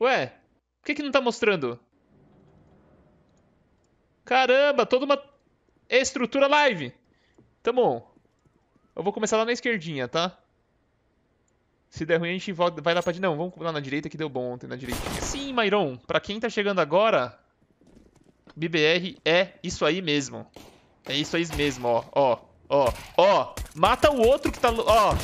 Ué, por que, que não tá mostrando? Caramba, toda uma estrutura live. Tá bom. Eu vou começar lá na esquerdinha, tá? Se der ruim, a gente volta, vai lá pra... Não, vamos lá na direita que deu bom ontem, na direita. Sim, Mairon, pra quem tá chegando agora, BBR é isso aí mesmo. É isso aí mesmo, ó, ó, ó, ó. Mata o outro que tá... Ó,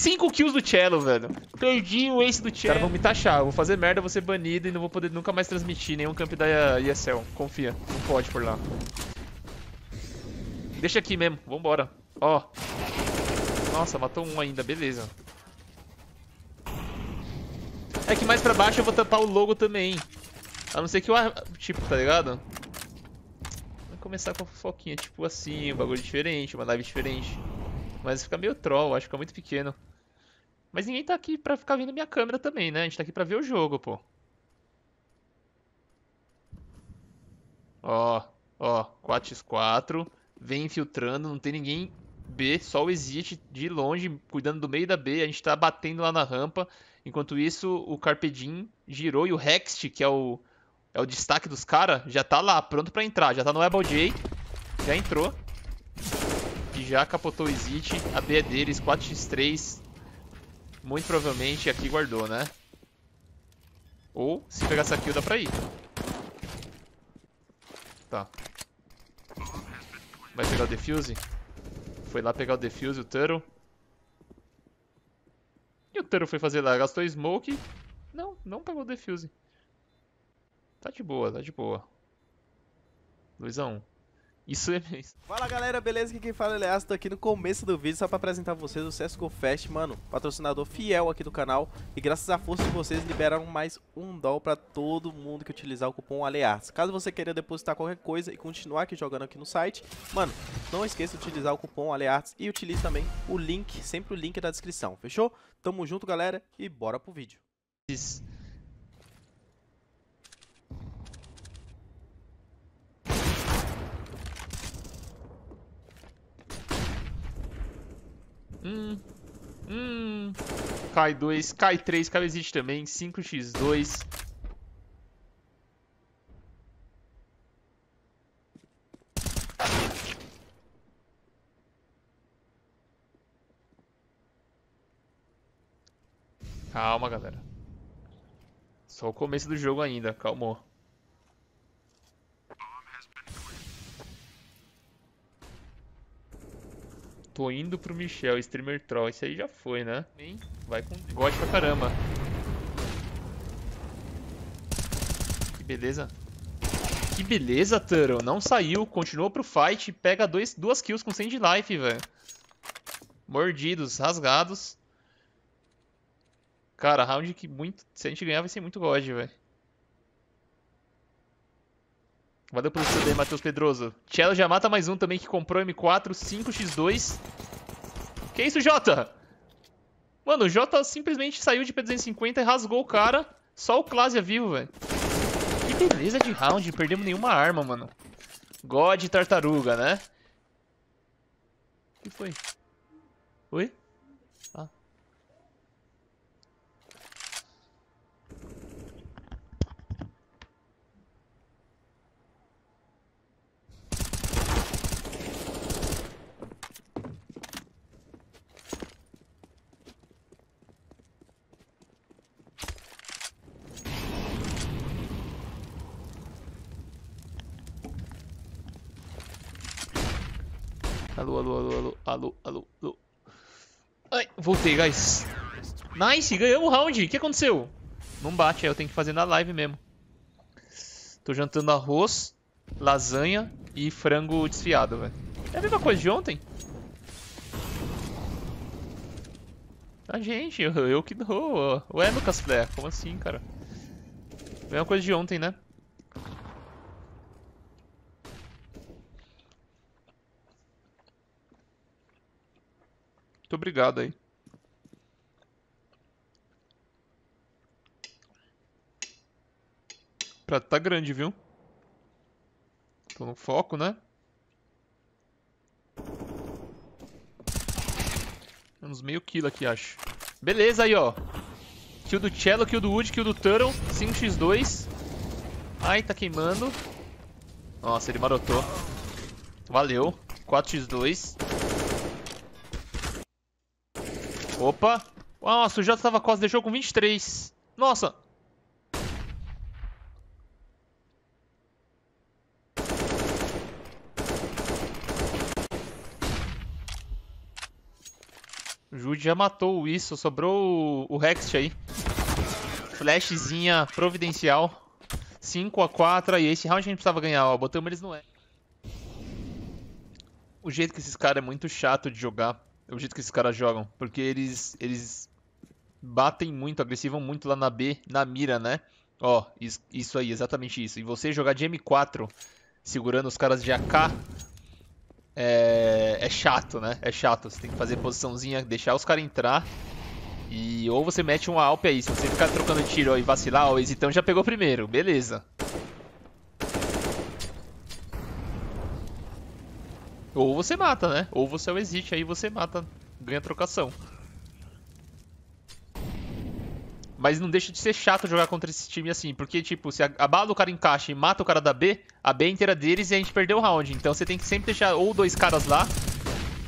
5 kills do cello, velho. Perdi o ace do cello. Os caras vão me taxar. vão vou fazer merda, vou ser banido e não vou poder nunca mais transmitir nenhum camp da ESL. Confia. Não pode por lá. Deixa aqui mesmo. Vambora. Ó. Nossa, matou um ainda. Beleza. É que mais pra baixo eu vou tampar o logo também. A não ser que eu... Tipo, tá ligado? Vai começar com a fofoquinha. Tipo assim, um bagulho diferente, uma nave diferente. Mas fica meio troll, acho que fica muito pequeno. Mas ninguém tá aqui pra ficar vendo minha câmera também, né? A gente tá aqui pra ver o jogo, pô. Ó, ó, 4x4. Vem infiltrando, não tem ninguém B, só o Exit de longe, cuidando do meio da B. A gente tá batendo lá na rampa. Enquanto isso, o Carpedin girou e o Hext, que é o, é o destaque dos caras, já tá lá, pronto pra entrar. Já tá no Ebal J, já entrou. E já capotou o Exit. A B é deles, 4x3. Muito provavelmente aqui guardou, né? Ou, se pegar essa kill, dá pra ir. Tá. Vai pegar o defuse? Foi lá pegar o defuse, o Turtle. E o Turtle foi fazer lá? Gastou smoke? Não, não pegou o defuse. Tá de boa, tá de boa. um isso é mesmo. Fala galera, beleza? Aqui quem fala é Leas, tô aqui no começo do vídeo só pra apresentar vocês o CSGO Fest, mano, patrocinador fiel aqui do canal. E graças à força de vocês liberaram mais um doll pra todo mundo que utilizar o cupom Aleas. Caso você queira depositar qualquer coisa e continuar aqui jogando aqui no site, mano, não esqueça de utilizar o cupom Aleas e utilize também o link, sempre o link da descrição, fechou? Tamo junto galera e bora pro vídeo. Isso. Hum. Hum. Cai 2, cai 3, cai existe também. 5x2. Calma, galera. Só o começo do jogo ainda, calmou. Tô indo pro Michel, streamer troll. Isso aí já foi, né? Hein? Vai com... God pra caramba. Que beleza. Que beleza, Turo. Não saiu. Continua pro fight. Pega dois, duas kills com 100 de life, velho. Mordidos, rasgados. Cara, round que muito... Se a gente ganhar, vai ser muito god, velho. Valeu pelo estudo aí, Matheus Pedroso. Cello já mata mais um também que comprou M4, 5x2. Que isso, Jota? Mano, o Jota simplesmente saiu de P250 e rasgou o cara. Só o Cláudia é vivo, velho. Que beleza de round, perdemos nenhuma arma, mano. God tartaruga, né? O que foi? Oi? alô, alô, alô, alô, alô, alô, alô. Ai, voltei, guys. Nice, ganhamos o round. O que aconteceu? Não bate, aí eu tenho que fazer na live mesmo. Tô jantando arroz, lasanha e frango desfiado, velho. É a mesma coisa de ontem. A ah, gente, eu, eu que dou. Ué, Lucas Flair, como assim, cara? Mesma coisa de ontem, né? Muito obrigado aí. O prato tá grande, viu? Tô no foco, né? Uns meio quilo aqui, acho. Beleza aí, ó. Kill do Cello, kill do Wood, kill do Turon. 5x2. Ai, tá queimando. Nossa, ele marotou. Valeu. 4x2. Opa. Nossa, o Jota tava quase, deixou com 23. Nossa. O Jude já matou isso, sobrou o, Rex aí. Flashzinha providencial. 5x4 e esse round a gente precisava ganhar, ó. Botamos eles no E. O jeito que esses caras é muito chato de jogar o jeito que esses caras jogam. Porque eles, eles batem muito, agressivam muito lá na B, na mira, né? Ó, isso, isso aí, exatamente isso. E você jogar de M4 segurando os caras de AK é, é chato, né? É chato. Você tem que fazer posiçãozinha, deixar os caras entrar. E ou você mete um AWP aí. Se você ficar trocando tiro e vacilar, o Exitão já pegou primeiro. Beleza. Ou você mata, né? Ou você é o exit, aí você mata, ganha trocação. Mas não deixa de ser chato jogar contra esse time assim, porque, tipo, se a, a bala do cara encaixa e mata o cara da B, a B é inteira deles e a gente perdeu o round. Então você tem que sempre deixar ou dois caras lá,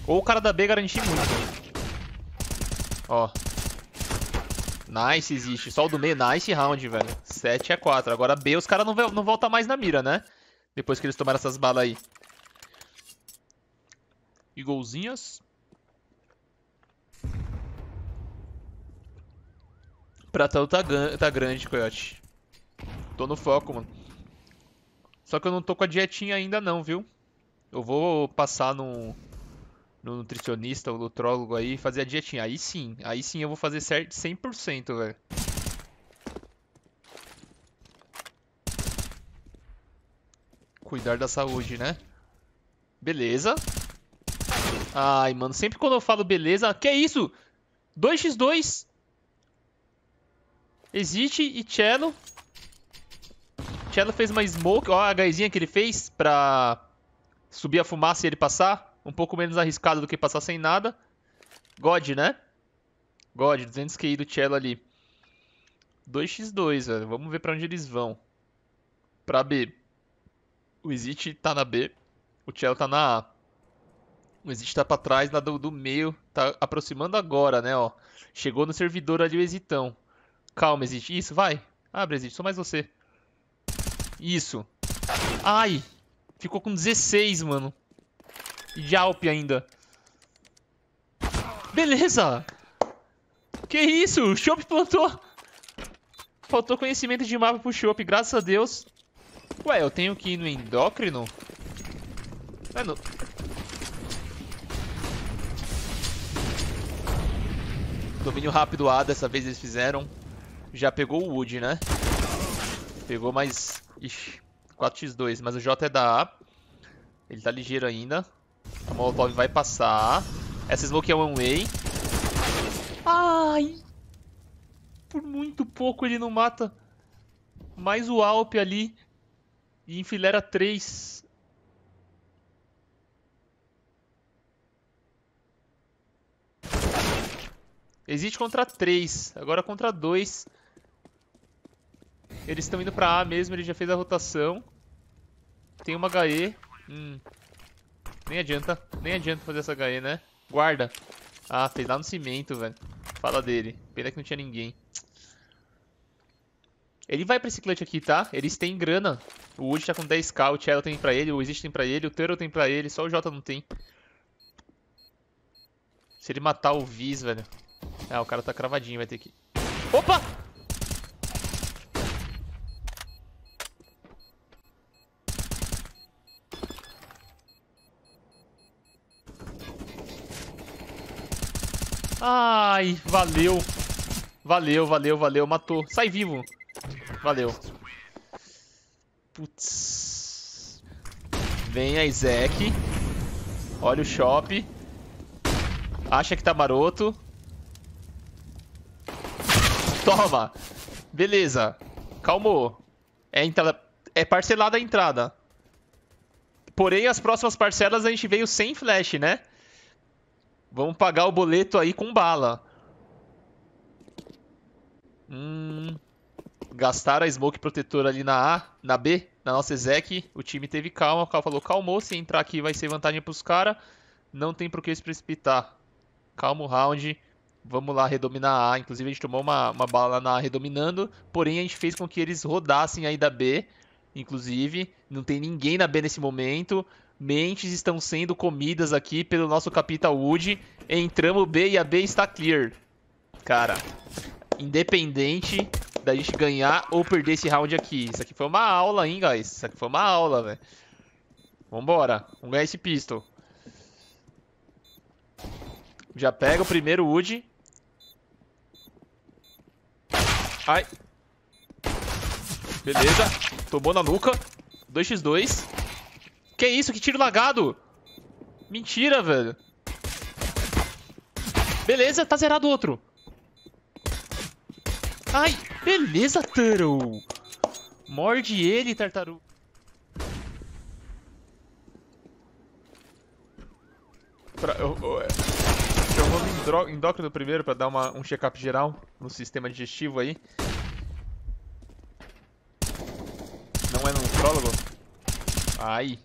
ou o cara da B garantir muito. Ó. Nice, existe. Só o do meio, nice round, velho. 7 x 4. Agora B, os caras não, não voltam mais na mira, né? Depois que eles tomaram essas balas aí e golzinhas. Pratão tá, tá grande, Coyote. Tô no foco, mano. Só que eu não tô com a dietinha ainda não, viu? Eu vou passar no, no nutricionista ou nutrólogo aí e fazer a dietinha. Aí sim, aí sim eu vou fazer certo 100%, velho. Cuidar da saúde, né? Beleza. Ai, mano, sempre quando eu falo beleza... Que é isso? 2x2. Existe e Cello. Cello fez uma smoke. Ó a gaizinha que ele fez pra subir a fumaça e ele passar. Um pouco menos arriscado do que passar sem nada. God, né? God, 200 QI do Cello ali. 2x2, velho. Vamos ver pra onde eles vão. Pra B. O Exit tá na B. O Cello tá na A. O exit tá pra trás, na do, do meio. Tá aproximando agora, né, ó. Chegou no servidor ali o exitão. Calma, exit. Isso, vai. Abre, exit. Só mais você. Isso. Ai. Ficou com 16, mano. E de Alp ainda. Beleza. Que isso? O Chope plantou. Faltou conhecimento de mapa pro Chope, graças a Deus. Ué, eu tenho que ir no endócrino? Mano... Domínio rápido A, dessa vez eles fizeram. Já pegou o Wood, né? Pegou mais... Ixi, 4x2, mas o J é da A. Ele tá ligeiro ainda. A Molotov vai passar. Essa smoke é one way. Ai! Por muito pouco ele não mata. Mais o Alp ali. E enfilera 3. Existe contra 3, agora contra 2. Eles estão indo pra A mesmo, ele já fez a rotação. Tem uma HE. Hum. Nem adianta, nem adianta fazer essa HE, né? Guarda. Ah, fez lá no cimento, velho. Fala dele. Pena que não tinha ninguém. Ele vai pra esse clutch aqui, tá? Eles têm grana. O Wood tá com 10k, o Tielo tem pra ele, o Exist tem pra ele, o Turtle tem pra ele, só o Jota não tem. Se ele matar o Viz, velho. Ah, o cara tá cravadinho, vai ter que... Opa! Ai, valeu. Valeu, valeu, valeu. Matou. Sai vivo. Valeu. Putz. Vem a Isaac. Olha o shop. Acha que tá maroto. Toma. Beleza. Calmou. É, é parcelada a entrada. Porém, as próximas parcelas a gente veio sem flash, né? Vamos pagar o boleto aí com bala. Hum... Gastaram a smoke protetora ali na A, na B, na nossa exec. O time teve calma. O cara falou, calmou. Se entrar aqui vai ser vantagem pros caras. Não tem por que se precipitar. Calma o round vamos lá redominar A. Inclusive a gente tomou uma, uma bala na A redominando, porém a gente fez com que eles rodassem aí da B, inclusive. Não tem ninguém na B nesse momento. Mentes estão sendo comidas aqui pelo nosso Capital Wood. Entramos B e a B está clear. Cara, independente da gente ganhar ou perder esse round aqui. Isso aqui foi uma aula, hein, guys. Isso aqui foi uma aula, velho. Vambora. Vamos ganhar esse pistol. Já pega o primeiro Wood. Ai. Beleza. Tomou na nuca. 2x2. Que isso? Que tiro lagado. Mentira, velho. Beleza, tá zerado outro. Ai, beleza, Turtle. Morde ele, tartaruga. Pra... Eu, vou é. Eu vou no endócrino primeiro pra dar uma, um check-up geral no sistema digestivo aí. Não é no prólogo? Ai,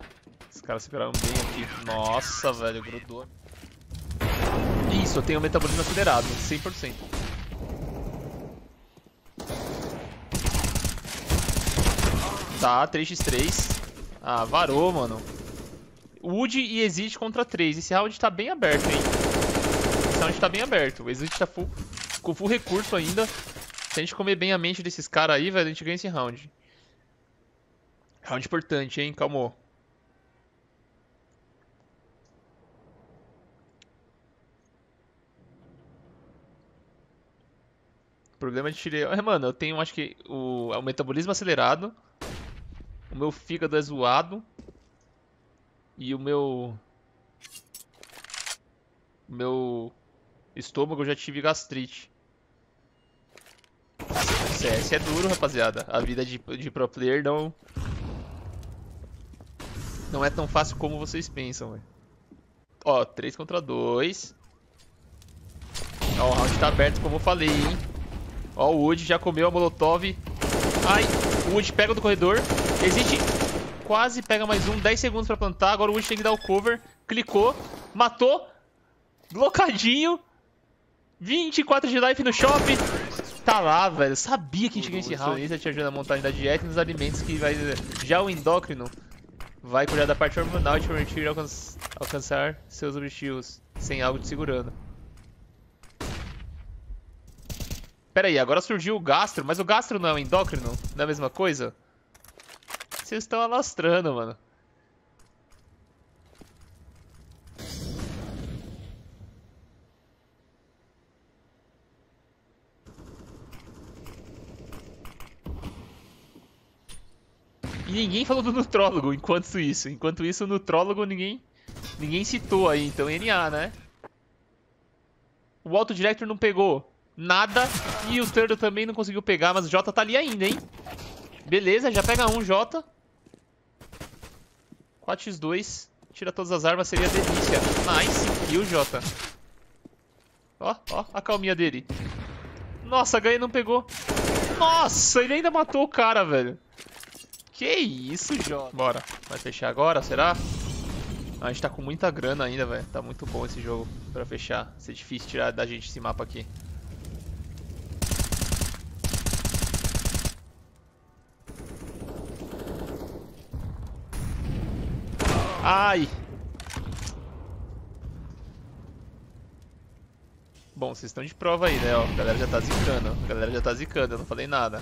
os caras se esperaram bem aqui. Nossa, velho, grudou. Isso, eu tenho o metabolismo acelerado, 100%. Tá, 3x3. Ah, varou, mano. Wood e Exit contra 3. Esse round tá bem aberto, hein sound então tá bem aberto. O Exit tá full, com full recurso ainda. Se a gente comer bem a mente desses caras aí, velho, a gente ganha esse round. Round importante, hein? Calmou. Problema de tireoide. É, mano, eu tenho, acho que, o, o metabolismo acelerado. O meu fígado é zoado. E o meu... O meu Estômago, eu já tive gastrite. CS é duro, rapaziada. A vida de, de pro player não... Não é tão fácil como vocês pensam, velho. Ó, 3 contra 2. Ó, o round tá aberto, como eu falei, hein. Ó, o Wood já comeu a Molotov. Ai, o Wood pega do corredor. Existe... Quase pega mais um, 10 segundos pra plantar. Agora o Wood tem que dar o cover. Clicou, matou. Blocadinho. 24 de life no shopping. Tá lá, velho. sabia que a gente ganha esse round. Isso te ajuda a montar a unidade de nos alimentos que vai... Já o endócrino vai cuidar da parte hormonal te permitir alcan alcançar seus objetivos sem algo te segurando. Pera aí, agora surgiu o gastro, mas o gastro não é o endócrino? Não é a mesma coisa? Vocês estão alastrando, mano. E ninguém falou do nutrólogo enquanto isso. Enquanto isso, o nutrólogo ninguém, ninguém citou aí. Então, NA, né? O autodirector não pegou nada. E o Turtle também não conseguiu pegar, mas o Jota tá ali ainda, hein? Beleza, já pega um, Jota. 4x2. Tira todas as armas, seria delícia. Nice. E o Jota. Ó, ó, a calminha dele. Nossa, a Gaia não pegou. Nossa, ele ainda matou o cara, velho. Que isso, Jota? Bora. Vai fechar agora, será? Ah, a gente tá com muita grana ainda, velho. Tá muito bom esse jogo pra fechar. Vai ser difícil tirar da gente esse mapa aqui. Ai! Bom, vocês estão de prova aí, né? Ó, a galera já tá zicando. A galera já tá zicando, eu não falei nada.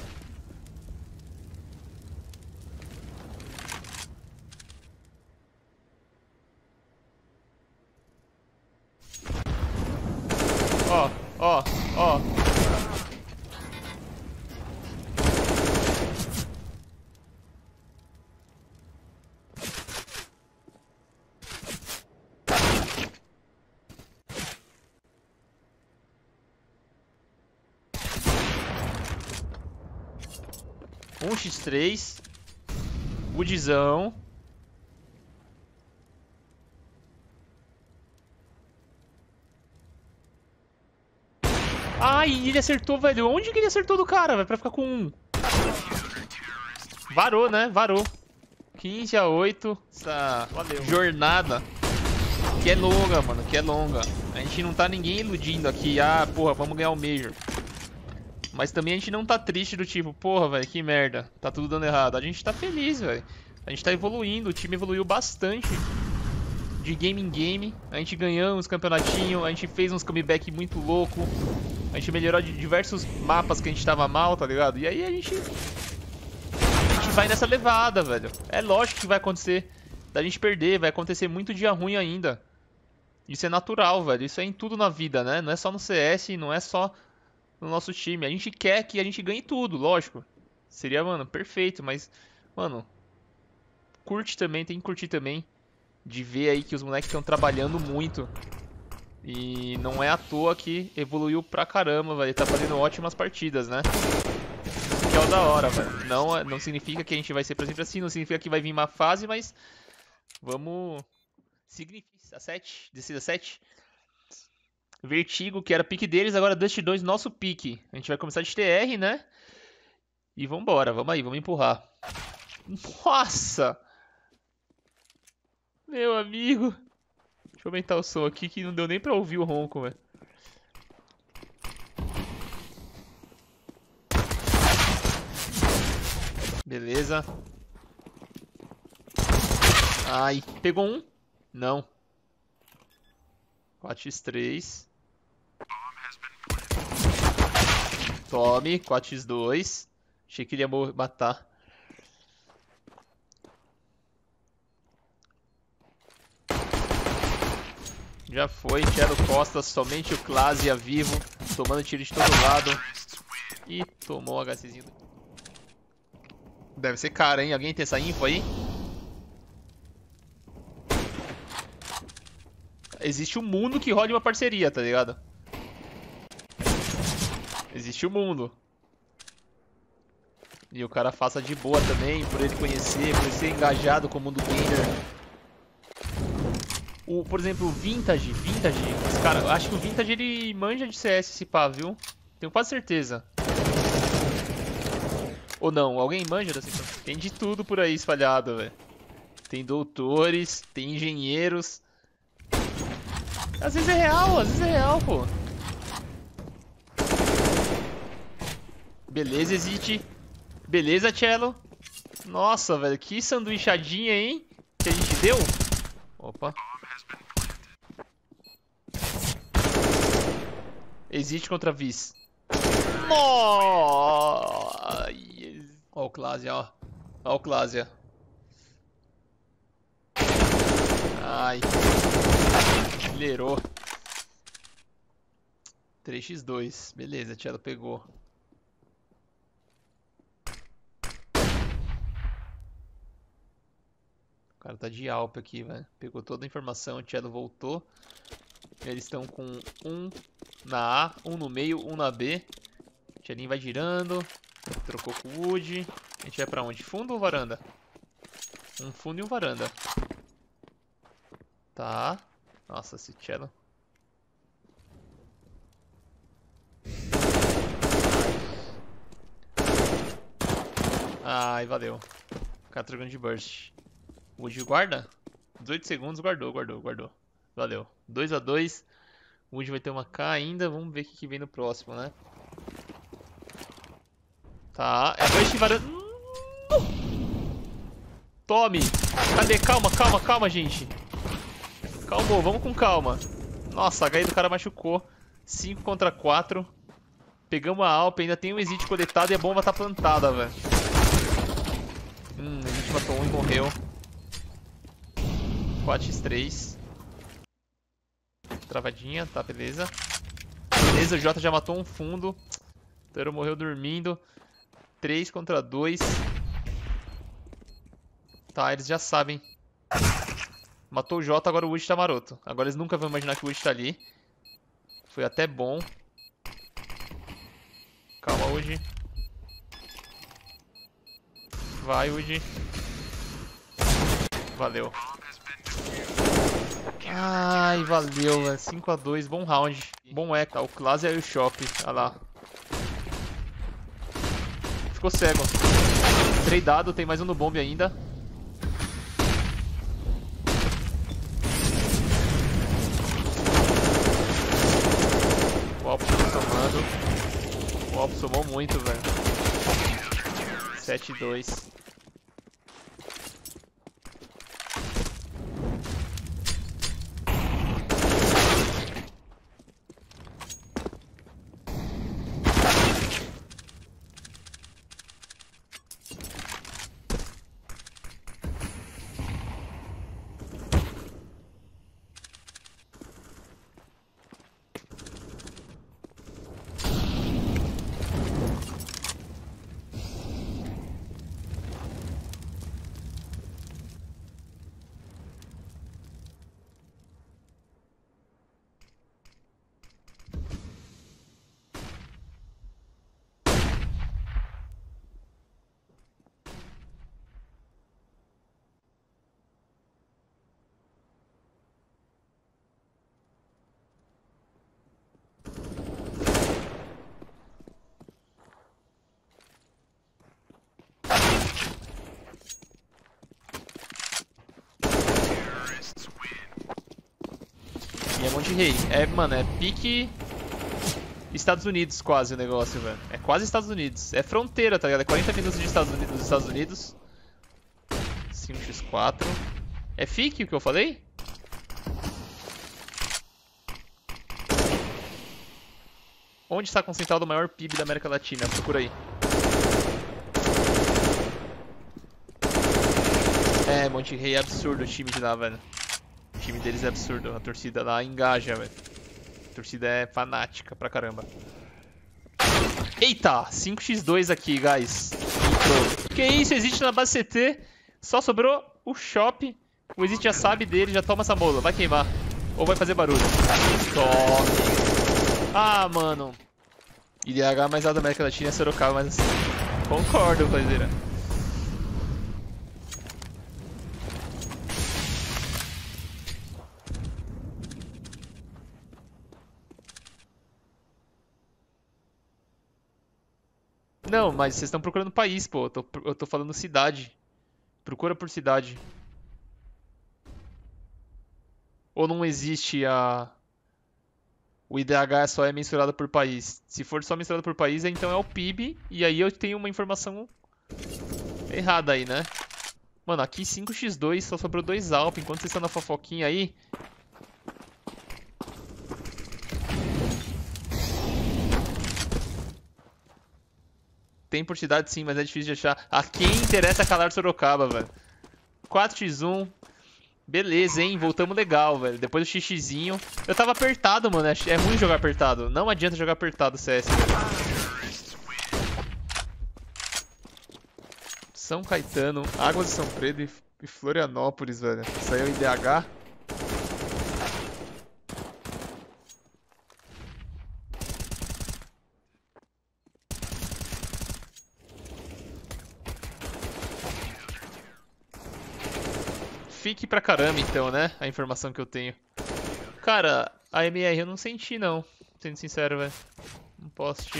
ele acertou, velho? Onde que ele acertou do cara, velho? Pra ficar com um. Varou, né? Varou. 15 a 8. Essa Valeu. jornada. Que é longa, mano. Que é longa. A gente não tá ninguém iludindo aqui. Ah, porra, vamos ganhar o Major. Mas também a gente não tá triste do tipo, porra, velho, que merda. Tá tudo dando errado. A gente tá feliz, velho. A gente tá evoluindo. O time evoluiu bastante de game em game. A gente ganhou uns campeonatinhos, a gente fez uns comeback muito louco. A gente melhorou de diversos mapas que a gente tava mal, tá ligado? E aí a gente... A gente vai nessa levada, velho. É lógico que vai acontecer da gente perder, vai acontecer muito dia ruim ainda. Isso é natural, velho. Isso é em tudo na vida, né? Não é só no CS, não é só no nosso time. A gente quer que a gente ganhe tudo, lógico. Seria, mano, perfeito, mas, mano, curte também, tem que curtir também de ver aí que os moleques estão trabalhando muito. E não é à toa que evoluiu pra caramba, velho. Tá fazendo ótimas partidas, né? Isso que é o da hora, velho. Não, é, não significa que a gente vai ser pra sempre assim, não significa que vai vir uma fase, mas... Vamos... Significa 7, decida 7. Vertigo, que era pique deles, agora Dust 2, nosso pique. A gente vai começar de TR, né? E vambora, vamos aí, vamos empurrar. Nossa! Meu amigo eu aumentar o som aqui que não deu nem pra ouvir o ronco, velho. Beleza. Ai, pegou um? Não. 4x3. Tome, 4x2. Achei que ele ia matar. Já foi, Quero Costa, somente o Clássia vivo, tomando tiro de todo lado. E tomou o HCzinho. Deve ser cara, hein? Alguém tem essa info aí? Existe um mundo que roda uma parceria, tá ligado? Existe um mundo. E o cara faça de boa também, por ele conhecer, por ele ser engajado com o mundo gamer. O, por exemplo, o Vintage, Vintage, esse cara, acho que o Vintage ele manja de CS esse pá, viu? Tenho quase certeza. Ou não, alguém manja dessa Tem de tudo por aí espalhado, velho. Tem doutores, tem engenheiros. Às vezes é real, às vezes é real, pô. Beleza, existe. Beleza, Cello. Nossa, velho, que sanduichadinha, hein? Que a gente deu. Opa. Existe contra Viz. Ó o Clásia, ó. Ó o Clásia. Ai. Lerou. 3x2. Beleza, Tielo pegou. O cara tá de alpe aqui, velho. Pegou toda a informação, o Tielo voltou. Eles estão com um na A, um no meio, um na B. O Tchelin vai girando. Trocou com o Wood. A gente vai pra onde? Fundo ou varanda? Um fundo e um varanda. Tá. Nossa, esse Tchelin. Ai, valeu. Ficar trocando de burst. Wood guarda? 18 segundos, guardou, guardou, guardou. Valeu. 2x2. Wood vai ter uma K ainda. Vamos ver o que, vem no próximo, né? Tá. É dois varanda. Hum. Tome! Cadê? Calma, calma, calma, gente. Calmou, vamos com calma. Nossa, a HI do cara machucou. 5 contra 4. Pegamos a Alp, ainda tem um exit coletado e a bomba tá plantada, velho. Hum, a gente matou um e morreu. 4x3 travadinha, tá, beleza. Beleza, o Jota já matou um fundo. Toro morreu dormindo. 3 contra 2. Tá, eles já sabem. Matou o Jota, agora o Wood tá maroto. Agora eles nunca vão imaginar que o Wood tá ali. Foi até bom. Calma, Wood. Vai, Wood. Valeu. Ai, valeu, velho. É 5x2, bom round. Bom eco. Tá, o Klaas e o Shop. Olha lá. Ficou cego. Tradado, tem mais um no bomb ainda. O Alpo tá tomando. O Alpo somou muito, velho. 7-2. é Monte Rei. É, mano, é pique... Estados Unidos quase o negócio, velho. É quase Estados Unidos. É fronteira, tá ligado? É 40 minutos de Estados Unidos, dos Estados Unidos. 5x4. É Pique o que eu falei? Onde está concentrado o maior PIB da América Latina? Procura aí. É, Monte Rei é absurdo o time de lá, velho time deles é absurdo. A torcida lá engaja, velho. A torcida é fanática pra caramba. Eita! 5x2 aqui, guys. Que isso? Existe na base CT. Só sobrou o Shop. O Exit já sabe dele, já toma essa mola. Vai queimar. Ou vai fazer barulho. Toma. Ah, mano. IDH mais nada da América Latina é Sorocaba, mas assim... Concordo, rapaziada. Não, mas vocês estão procurando país, pô. Eu tô, eu tô falando cidade. Procura por cidade. Ou não existe a... O IDH é só é mensurado por país. Se for só mensurado por país, então é o PIB. E aí eu tenho uma informação errada aí, né? Mano, aqui 5x2, só sobrou 2 Alp. Enquanto vocês estão na fofoquinha aí, Tem por cidade sim, mas é difícil de achar. A quem interessa calar Sorocaba, velho. 4x1. Beleza, hein? Voltamos legal, velho. Depois do xixizinho. Eu tava apertado, mano. É, é ruim jogar apertado. Não adianta jogar apertado, CS. São Caetano, Águas de São Pedro e Florianópolis, velho. Saiu em DH. fique pra caramba, então, né? A informação que eu tenho. Cara, a MR eu não senti, não. Sendo sincero, velho. Não posso te,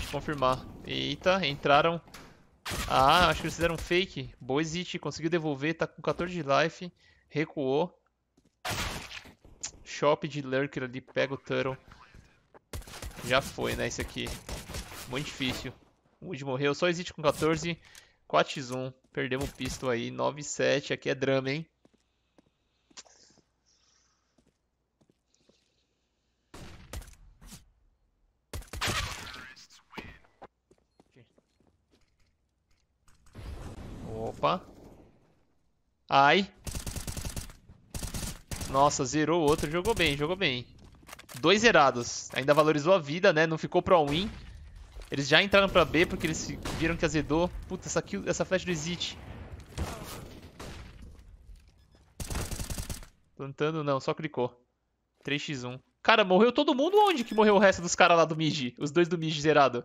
te, confirmar. Eita, entraram. Ah, acho que eles fizeram um fake. exit, conseguiu devolver, tá com 14 de life. Recuou. Shop de Lurker ali, pega o Turtle. Já foi, né, esse aqui. Muito difícil. O Wood morreu, só existe com 14. 4x1, perdemos o pistol aí, 9-7, aqui é drama, hein? Opa. Ai. Nossa, zerou o outro. Jogou bem, jogou bem. Dois zerados. Ainda valorizou a vida, né? Não ficou pro win. Eles já entraram pra B porque eles viram que azedou. Puta, essa, kill, essa flash do Exit. Plantando não, só clicou. 3x1. Cara, morreu todo mundo onde que morreu o resto dos caras lá do mid? Os dois do mid zerado.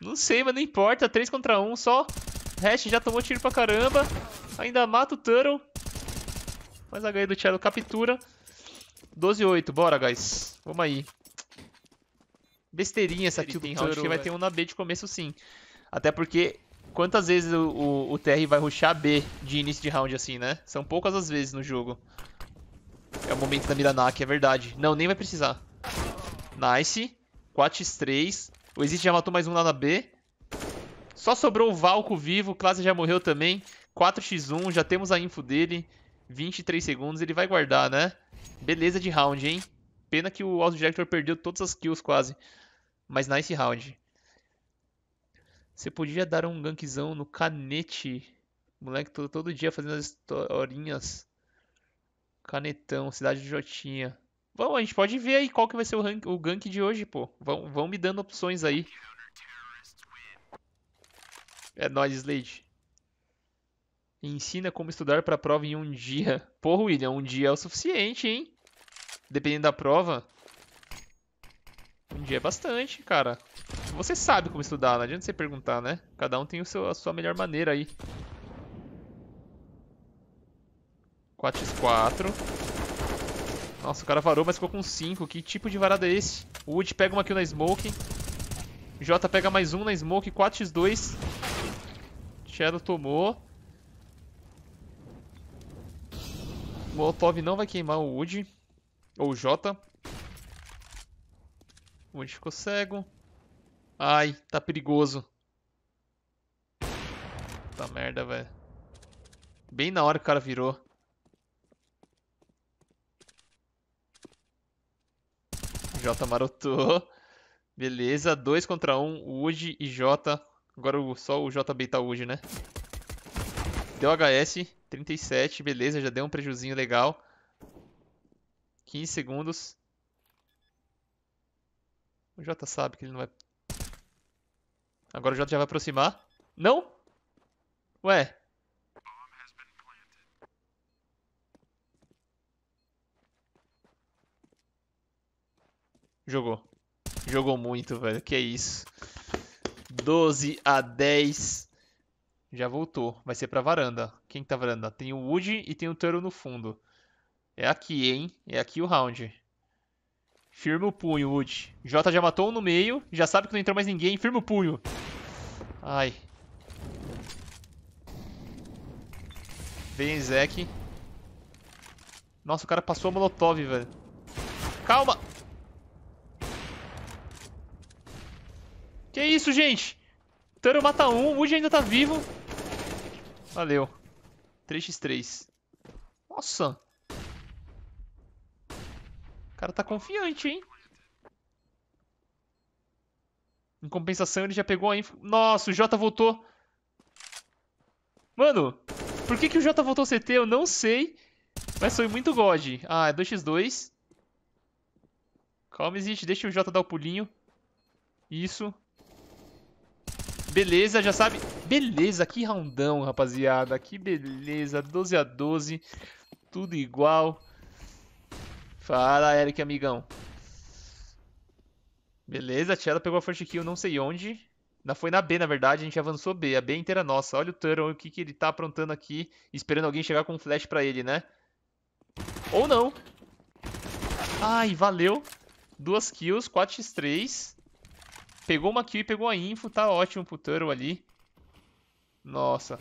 Não sei, mas não importa. 3 contra 1 só. Hatch já tomou tiro pra caramba. Ainda mata o Turtle. Mas a ganha do Cello captura. 12 8. Bora, guys. Vamos aí. Besteirinha essa kill do Turtle. Acho que vai ter um na B de começo, sim. Até porque... Quantas vezes o, o, o TR vai rushar B de início de round assim, né? São poucas as vezes no jogo. É o momento da Miranak, é verdade. Não, nem vai precisar. Nice. 4x3. O Exit já matou mais um lá na B. Só sobrou o Valco vivo, o Klaas já morreu também. 4x1, já temos a info dele. 23 segundos, ele vai guardar, né? Beleza de round, hein? Pena que o Auto Director perdeu todas as kills quase. Mas nice round. Você podia dar um gankzão no canete. Moleque todo, todo dia fazendo as historinhas. Canetão, cidade de Jotinha. Bom, a gente pode ver aí qual que vai ser o, rank, o gank de hoje, pô. Vão, vão me dando opções aí. É nóis, Slade. Ensina como estudar para prova em um dia. Porra, William, um dia é o suficiente, hein? Dependendo da prova. Um dia é bastante, cara. Você sabe como estudar, não adianta você perguntar, né? Cada um tem o seu, a sua melhor maneira aí. 4x4. Nossa, o cara varou, mas ficou com 5. Que tipo de varada é esse? O Wood pega uma kill na Smoke. J pega mais um na Smoke. 4x2. Shadow tomou. Molotov não vai queimar o Wood. Ou o Jota. O Wood ficou cego. Ai, tá perigoso. Puta merda, velho. Bem na hora que o cara virou. Jota marotou. Beleza, 2 contra 1, um, Wood e Jota Agora só o JB tá hoje, né? Deu HS, 37, beleza, já deu um prejuzinho legal. 15 segundos. O J sabe que ele não vai... Agora o J já vai aproximar. Não? Ué. Jogou. Jogou muito, velho. Que isso. 12 a 10. Já voltou. Vai ser pra varanda. Quem tá varanda? Tem o Woody e tem o Toro no fundo. É aqui, hein? É aqui o round. Firma o punho, Wood. Jota já matou um no meio. Já sabe que não entrou mais ninguém. Firma o punho. Ai. Vem, Zeke. Nossa, o cara passou a Molotov, velho. Calma! isso, gente. Tano mata um. O Woody ainda tá vivo. Valeu. 3x3. Nossa. O cara tá confiante, hein? Em compensação, ele já pegou a info... Nossa, o Jota voltou. Mano, por que, que o Jota voltou CT? Eu não sei. Mas foi muito god. Ah, é 2x2. Calma, gente. Deixa o Jota dar o pulinho. Isso. Beleza, já sabe. Beleza, que roundão, rapaziada. Que beleza. 12 a 12. Tudo igual. Fala, Eric, amigão. Beleza, a Tiela pegou a first kill, não sei onde. Na, foi na B, na verdade, a gente avançou B. A B inteira é nossa. Olha o Turon, o que, que ele tá aprontando aqui. Esperando alguém chegar com um flash pra ele, né? Ou não. Ai, valeu. Duas kills, 4x3. Pegou uma kill e pegou a info, tá ótimo pro Turtle ali. Nossa.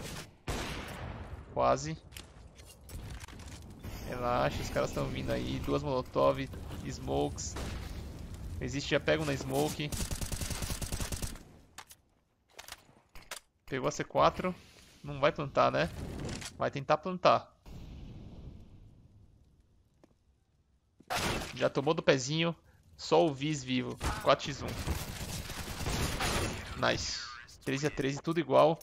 Quase. Relaxa, os caras estão vindo aí. Duas Molotov, Smokes. Existe, já pega na Smoke. Pegou a C4. Não vai plantar, né? Vai tentar plantar. Já tomou do pezinho. Só o Viz vivo. 4x1. Nice. 13 a 13, tudo igual.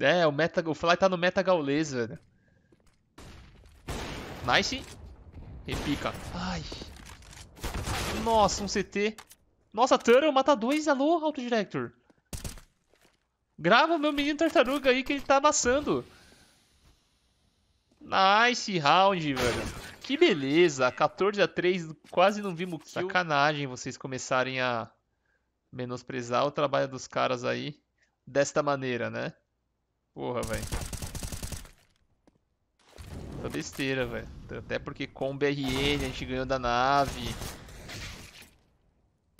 É, o, meta, o Fly tá no meta gaulês, velho. Nice. Repica. Ai. Nossa, um CT. Nossa, Turtle mata dois. Alô, Autodirector. Grava o meu menino tartaruga aí que ele tá amassando. Nice round, velho. Que beleza, 14 a 3 quase não vimos kill. Sacanagem vocês começarem a menosprezar o trabalho dos caras aí desta maneira, né? Porra, velho. Tá besteira, velho. Até porque com o BRN a gente ganhou da nave.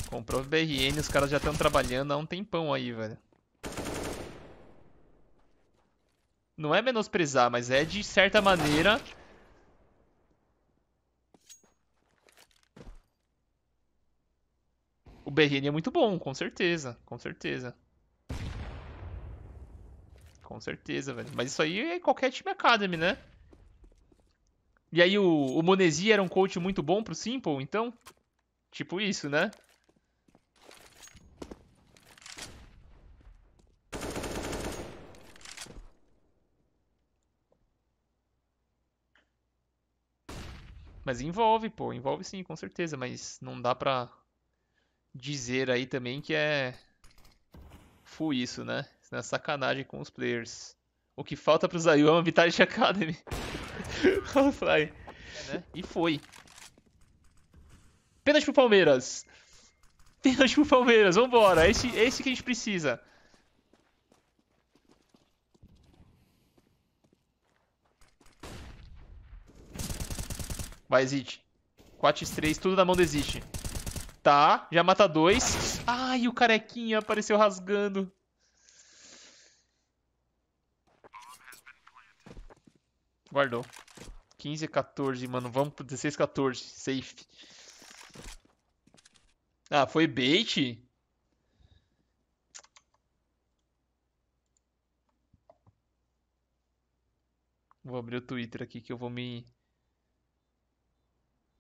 Comprou o BRN, os caras já estão trabalhando há um tempão aí, velho. Não é menosprezar, mas é de certa maneira O Berrini é muito bom, com certeza. Com certeza. Com certeza, velho. Mas isso aí é qualquer time Academy, né? E aí o, o Monesi era um coach muito bom pro Simple, então? Tipo isso, né? Mas envolve, pô. Envolve sim, com certeza. Mas não dá pra dizer aí também que é full isso, né? Isso é sacanagem com os players. O que falta pro Zayu é uma Vitality Academy. É, né? E foi. Pênalti pro Palmeiras. Pênalti pro Palmeiras, vambora. Esse, esse que a gente precisa. Vai, Zid. 4x3, tudo na mão do Tá, já mata dois. Ai, o carequinha apareceu rasgando. Guardou. 15, 14, mano. Vamos pro 16, 14. Safe. Ah, foi bait? Vou abrir o Twitter aqui que eu vou me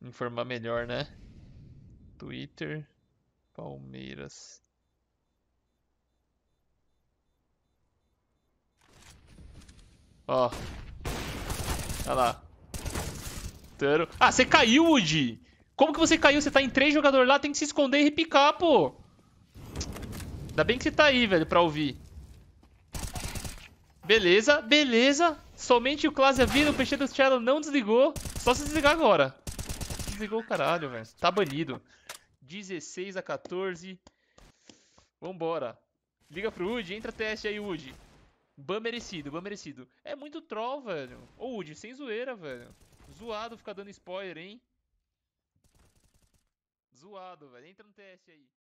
informar melhor, né? Twitter Palmeiras. Ó. Olha lá. Tano. Ah, você caiu, Woody! Como que você caiu? Você tá em três jogadores lá, tem que se esconder e repicar, pô! Ainda bem que você tá aí, velho, pra ouvir. Beleza, beleza. Somente o Cláudio vira, o peixe do Shadow não desligou. Só se desligar agora. Desligou o caralho, velho. Tá banido. 16 a 14. Vambora. Liga pro Woody, entra teste aí, Woody. Ban merecido, ban merecido. É muito troll, velho. Ô, Woody, sem zoeira, velho. Zoado ficar dando spoiler, hein? Zoado, velho. Entra no teste aí.